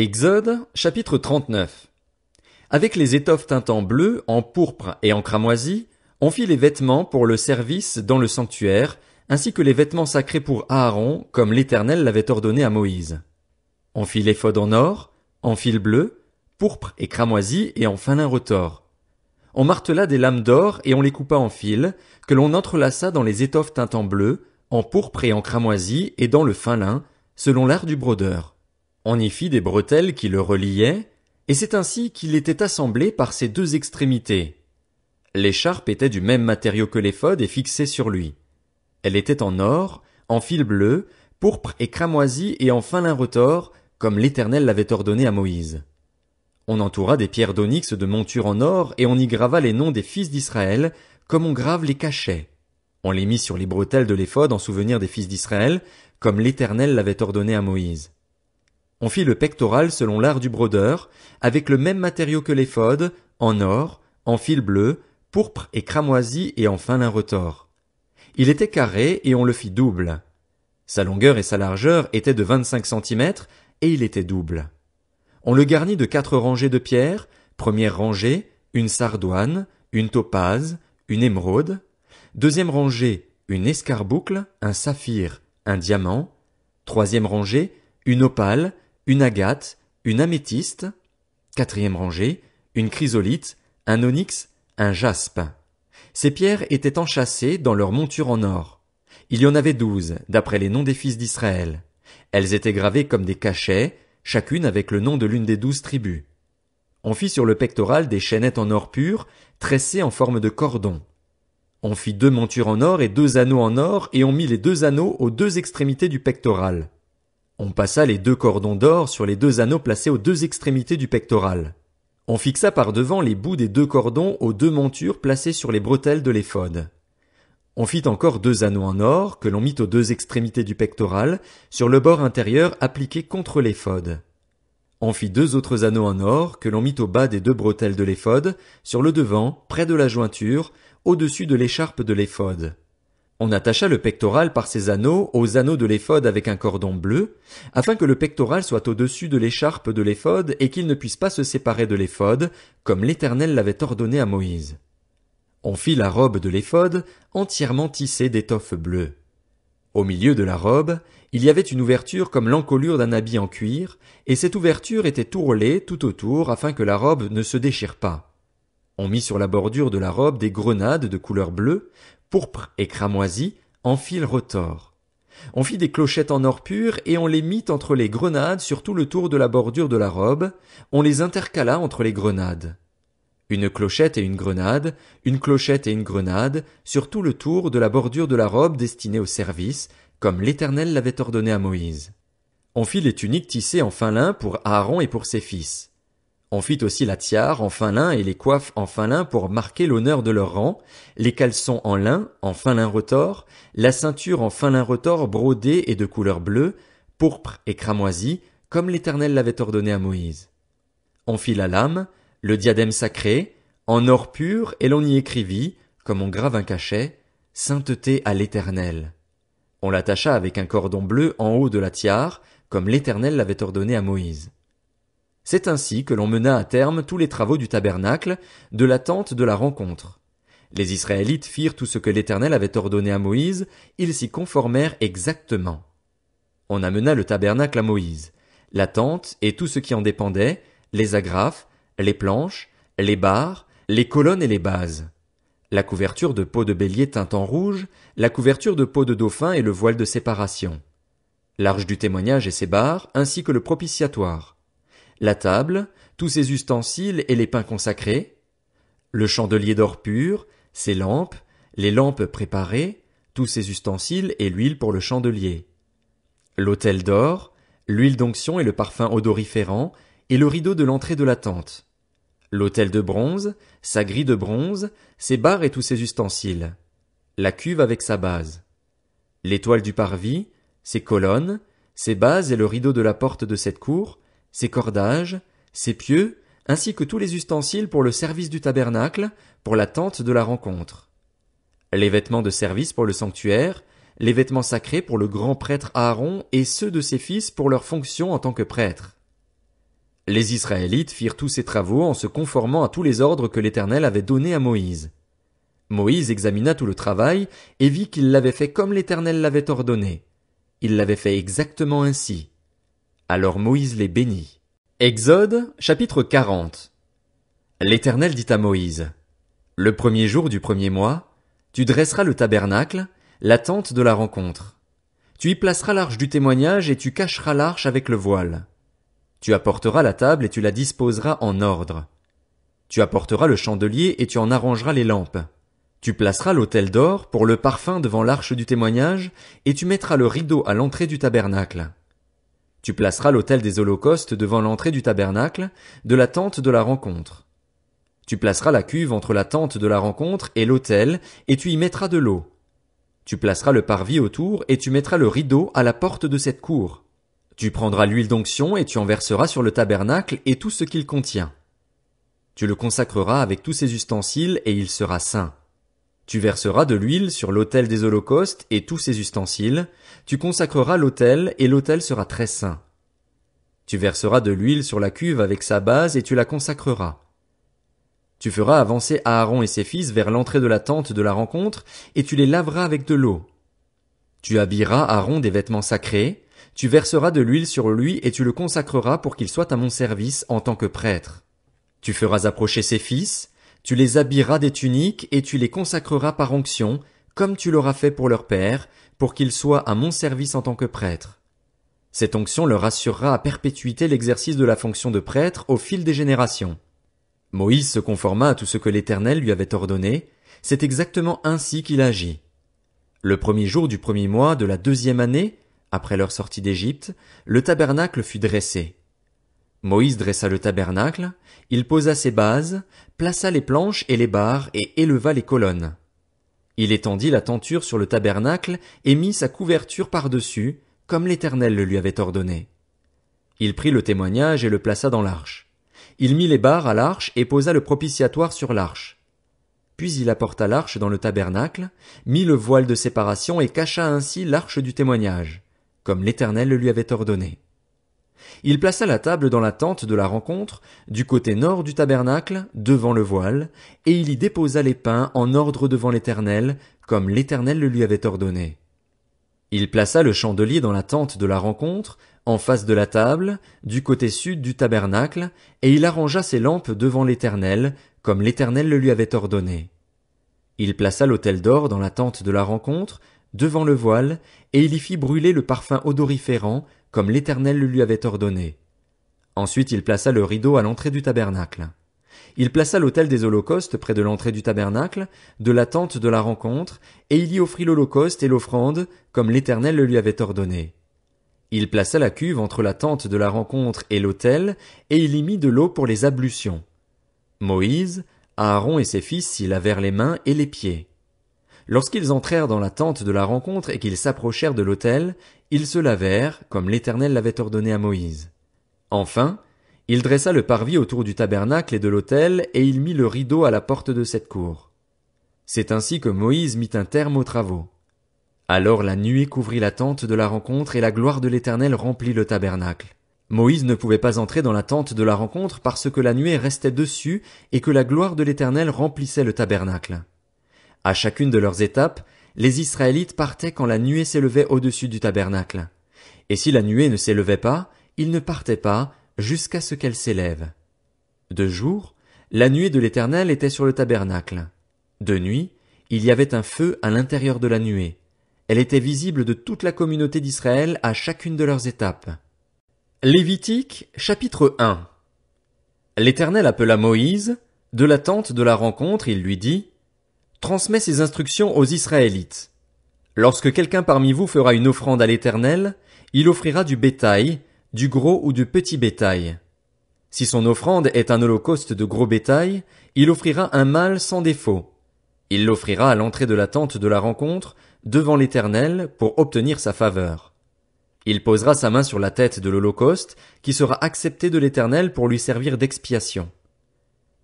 Exode, chapitre 39. Avec les étoffes teintes en bleu, en pourpre et en cramoisi, on fit les vêtements pour le service dans le sanctuaire, ainsi que les vêtements sacrés pour Aaron, comme l'Éternel l'avait ordonné à Moïse. On fit l'éphod en or, en fil bleu, pourpre et cramoisi et en fin lin retors. On martela des lames d'or et on les coupa en fil, que l'on entrelaça dans les étoffes teintes en bleu, en pourpre et en cramoisi et dans le fin lin, selon l'art du brodeur. On y fit des bretelles qui le reliaient, et c'est ainsi qu'il était assemblé par ses deux extrémités. L'écharpe était du même matériau que l'éphod et fixée sur lui. Elle était en or, en fil bleu, pourpre et cramoisi et en fin lin retors, comme l'Éternel l'avait ordonné à Moïse. On entoura des pierres d'onyx de monture en or et on y grava les noms des fils d'Israël, comme on grave les cachets. On les mit sur les bretelles de l'éphod en souvenir des fils d'Israël, comme l'Éternel l'avait ordonné à Moïse. On fit le pectoral selon l'art du brodeur, avec le même matériau que l'éphod, en or, en fil bleu, pourpre et cramoisi et enfin un retors. Il était carré et on le fit double. Sa longueur et sa largeur étaient de vingt-cinq et il était double. On le garnit de quatre rangées de pierres, première rangée, une sardoine, une topaze, une émeraude, deuxième rangée, une escarboucle, un saphir, un diamant, troisième rangée, une opale, une agate, une améthyste, quatrième rangée, une chrysolite, un onyx, un jaspe. Ces pierres étaient enchâssées dans leurs montures en or. Il y en avait douze, d'après les noms des fils d'Israël. Elles étaient gravées comme des cachets, chacune avec le nom de l'une des douze tribus. On fit sur le pectoral des chaînettes en or pur, tressées en forme de cordon. On fit deux montures en or et deux anneaux en or, et on mit les deux anneaux aux deux extrémités du pectoral. On passa les deux cordons d'or sur les deux anneaux placés aux deux extrémités du pectoral. On fixa par devant les bouts des deux cordons aux deux montures placées sur les bretelles de l'éphode. On fit encore deux anneaux en or que l'on mit aux deux extrémités du pectoral sur le bord intérieur appliqué contre l'éphode. On fit deux autres anneaux en or que l'on mit au bas des deux bretelles de l'éphode, sur le devant, près de la jointure, au-dessus de l'écharpe de l'éphode. On attacha le pectoral par ses anneaux aux anneaux de l'éphode avec un cordon bleu, afin que le pectoral soit au-dessus de l'écharpe de l'éphode et qu'il ne puisse pas se séparer de l'éphode, comme l'Éternel l'avait ordonné à Moïse. On fit la robe de l'éphode entièrement tissée d'étoffe bleue. Au milieu de la robe, il y avait une ouverture comme l'encolure d'un habit en cuir, et cette ouverture était tourlée tout autour afin que la robe ne se déchire pas. On mit sur la bordure de la robe des grenades de couleur bleue, pourpre et cramoisi, en fil retors. On fit des clochettes en or pur et on les mit entre les grenades sur tout le tour de la bordure de la robe, on les intercala entre les grenades. Une clochette et une grenade, une clochette et une grenade, sur tout le tour de la bordure de la robe destinée au service, comme l'Éternel l'avait ordonné à Moïse. On fit les tuniques tissées en fin lin pour Aaron et pour ses fils. On fit aussi la tiare en fin lin et les coiffes en fin lin pour marquer l'honneur de leur rang, les caleçons en lin, en fin lin retors, la ceinture en fin lin retors brodée et de couleur bleue, pourpre et cramoisie, comme l'Éternel l'avait ordonné à Moïse. On fit la lame, le diadème sacré, en or pur, et l'on y écrivit, comme on grave un cachet, Sainteté à l'Éternel. On l'attacha avec un cordon bleu en haut de la tiare, comme l'Éternel l'avait ordonné à Moïse. C'est ainsi que l'on mena à terme tous les travaux du tabernacle, de la tente de la rencontre. Les Israélites firent tout ce que l'Éternel avait ordonné à Moïse, ils s'y conformèrent exactement. On amena le tabernacle à Moïse, la tente et tout ce qui en dépendait, les agrafes, les planches, les barres, les colonnes et les bases. La couverture de peau de bélier teinte en rouge, la couverture de peau de dauphin et le voile de séparation. L'arche du témoignage et ses barres, ainsi que le propitiatoire la table, tous ses ustensiles et les pains consacrés, le chandelier d'or pur, ses lampes, les lampes préparées, tous ses ustensiles et l'huile pour le chandelier, l'autel d'or, l'huile d'onction et le parfum odoriférant, et le rideau de l'entrée de la tente, l'autel de bronze, sa grille de bronze, ses barres et tous ses ustensiles, la cuve avec sa base, l'étoile du parvis, ses colonnes, ses bases et le rideau de la porte de cette cour, ses cordages, ses pieux, ainsi que tous les ustensiles pour le service du tabernacle, pour la tente de la rencontre. Les vêtements de service pour le sanctuaire, les vêtements sacrés pour le grand prêtre Aaron et ceux de ses fils pour leur fonction en tant que prêtres. Les Israélites firent tous ces travaux en se conformant à tous les ordres que l'Éternel avait donnés à Moïse. Moïse examina tout le travail et vit qu'il l'avait fait comme l'Éternel l'avait ordonné. Il l'avait fait exactement ainsi. Alors Moïse les bénit. Exode, chapitre 40. L'Éternel dit à Moïse, Le premier jour du premier mois, tu dresseras le tabernacle, la tente de la rencontre. Tu y placeras l'arche du témoignage et tu cacheras l'arche avec le voile. Tu apporteras la table et tu la disposeras en ordre. Tu apporteras le chandelier et tu en arrangeras les lampes. Tu placeras l'autel d'or pour le parfum devant l'arche du témoignage et tu mettras le rideau à l'entrée du tabernacle. Tu placeras l'autel des holocaustes devant l'entrée du tabernacle, de la tente de la rencontre. Tu placeras la cuve entre la tente de la rencontre et l'autel, et tu y mettras de l'eau. Tu placeras le parvis autour, et tu mettras le rideau à la porte de cette cour. Tu prendras l'huile d'onction, et tu en verseras sur le tabernacle et tout ce qu'il contient. Tu le consacreras avec tous ses ustensiles, et il sera saint. Tu verseras de l'huile sur l'autel des holocaustes et tous ses ustensiles, tu consacreras l'autel et l'autel sera très saint. Tu verseras de l'huile sur la cuve avec sa base et tu la consacreras. Tu feras avancer Aaron et ses fils vers l'entrée de la tente de la rencontre et tu les laveras avec de l'eau. Tu habilleras Aaron des vêtements sacrés, tu verseras de l'huile sur lui et tu le consacreras pour qu'il soit à mon service en tant que prêtre. Tu feras approcher ses fils, tu les habilleras des tuniques et tu les consacreras par onction, comme tu l'auras fait pour leur père, pour qu'ils soient à mon service en tant que prêtres. Cette onction leur assurera à perpétuité l'exercice de la fonction de prêtre au fil des générations. Moïse se conforma à tout ce que l'Éternel lui avait ordonné, c'est exactement ainsi qu'il agit. Le premier jour du premier mois de la deuxième année, après leur sortie d'Égypte, le tabernacle fut dressé. Moïse dressa le tabernacle, il posa ses bases, plaça les planches et les barres et éleva les colonnes. Il étendit la tenture sur le tabernacle et mit sa couverture par-dessus, comme l'Éternel le lui avait ordonné. Il prit le témoignage et le plaça dans l'arche. Il mit les barres à l'arche et posa le propitiatoire sur l'arche. Puis il apporta l'arche dans le tabernacle, mit le voile de séparation et cacha ainsi l'arche du témoignage, comme l'Éternel le lui avait ordonné. Il plaça la table dans la tente de la rencontre, du côté nord du tabernacle, devant le voile, et il y déposa les pains en ordre devant l'Éternel, comme l'Éternel le lui avait ordonné. Il plaça le chandelier dans la tente de la rencontre, en face de la table, du côté sud du tabernacle, et il arrangea ses lampes devant l'Éternel, comme l'Éternel le lui avait ordonné. Il plaça l'autel d'or dans la tente de la rencontre, devant le voile, et il y fit brûler le parfum odoriférant comme l'Éternel le lui avait ordonné. Ensuite il plaça le rideau à l'entrée du tabernacle. Il plaça l'autel des holocaustes près de l'entrée du tabernacle, de la tente de la rencontre, et il y offrit l'holocauste et l'offrande, comme l'Éternel le lui avait ordonné. Il plaça la cuve entre la tente de la rencontre et l'autel, et il y mit de l'eau pour les ablutions. Moïse, Aaron et ses fils s'y lavèrent les mains et les pieds. Lorsqu'ils entrèrent dans la tente de la rencontre et qu'ils s'approchèrent de l'autel, ils se lavèrent, comme l'Éternel l'avait ordonné à Moïse. Enfin, il dressa le parvis autour du tabernacle et de l'autel, et il mit le rideau à la porte de cette cour. C'est ainsi que Moïse mit un terme aux travaux. Alors la nuit couvrit la tente de la rencontre, et la gloire de l'Éternel remplit le tabernacle. Moïse ne pouvait pas entrer dans la tente de la rencontre parce que la nuée restait dessus et que la gloire de l'Éternel remplissait le tabernacle. À chacune de leurs étapes, les Israélites partaient quand la nuée s'élevait au-dessus du tabernacle. Et si la nuée ne s'élevait pas, ils ne partaient pas jusqu'à ce qu'elle s'élève. De jour, la nuée de l'Éternel était sur le tabernacle. De nuit, il y avait un feu à l'intérieur de la nuée. Elle était visible de toute la communauté d'Israël à chacune de leurs étapes. Lévitique, chapitre 1 L'Éternel appela Moïse, de la tente de la rencontre il lui dit, transmet ses instructions aux Israélites. Lorsque quelqu'un parmi vous fera une offrande à l'Éternel, il offrira du bétail, du gros ou du petit bétail. Si son offrande est un holocauste de gros bétail, il offrira un mâle sans défaut. Il l'offrira à l'entrée de la tente de la rencontre, devant l'Éternel, pour obtenir sa faveur. Il posera sa main sur la tête de l'Holocauste, qui sera accepté de l'Éternel pour lui servir d'expiation.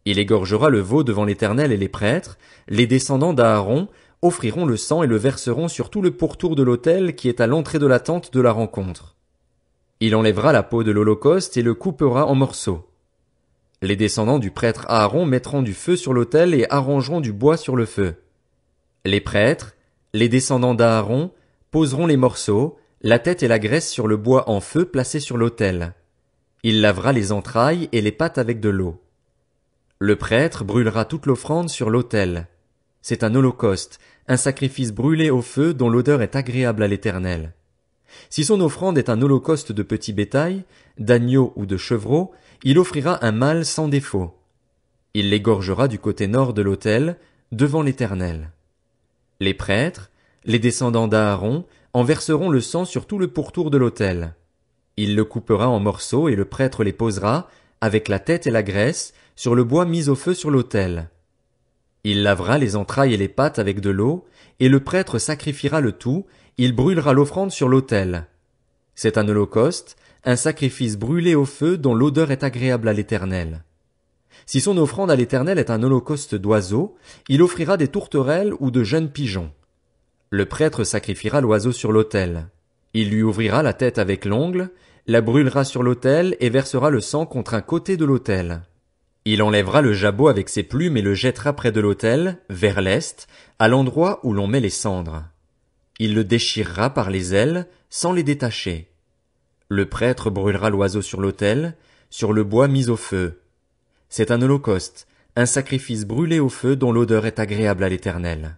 Il égorgera le veau devant l'Éternel et les prêtres, les descendants d'Aaron offriront le sang et le verseront sur tout le pourtour de l'autel qui est à l'entrée de la tente de la rencontre. Il enlèvera la peau de l'Holocauste et le coupera en morceaux. Les descendants du prêtre Aaron mettront du feu sur l'autel et arrangeront du bois sur le feu. Les prêtres, les descendants d'Aaron, poseront les morceaux, la tête et la graisse sur le bois en feu placé sur l'autel. Il lavera les entrailles et les pattes avec de l'eau. Le prêtre brûlera toute l'offrande sur l'autel. C'est un holocauste, un sacrifice brûlé au feu dont l'odeur est agréable à l'Éternel. Si son offrande est un holocauste de petit bétail, d'agneaux ou de chevreaux, il offrira un mâle sans défaut. Il l'égorgera du côté nord de l'autel, devant l'Éternel. Les prêtres, les descendants d'Aaron, en verseront le sang sur tout le pourtour de l'autel. Il le coupera en morceaux et le prêtre les posera, avec la tête et la graisse, sur le bois mis au feu sur l'autel. Il lavera les entrailles et les pattes avec de l'eau, et le prêtre sacrifiera le tout, il brûlera l'offrande sur l'autel. C'est un holocauste, un sacrifice brûlé au feu dont l'odeur est agréable à l'Éternel. Si son offrande à l'Éternel est un holocauste d'oiseaux, il offrira des tourterelles ou de jeunes pigeons. Le prêtre sacrifiera l'oiseau sur l'autel. Il lui ouvrira la tête avec l'ongle, la brûlera sur l'autel et versera le sang contre un côté de l'autel. Il enlèvera le jabot avec ses plumes et le jettera près de l'autel, vers l'est, à l'endroit où l'on met les cendres. Il le déchirera par les ailes, sans les détacher. Le prêtre brûlera l'oiseau sur l'autel, sur le bois mis au feu. C'est un holocauste, un sacrifice brûlé au feu dont l'odeur est agréable à l'Éternel.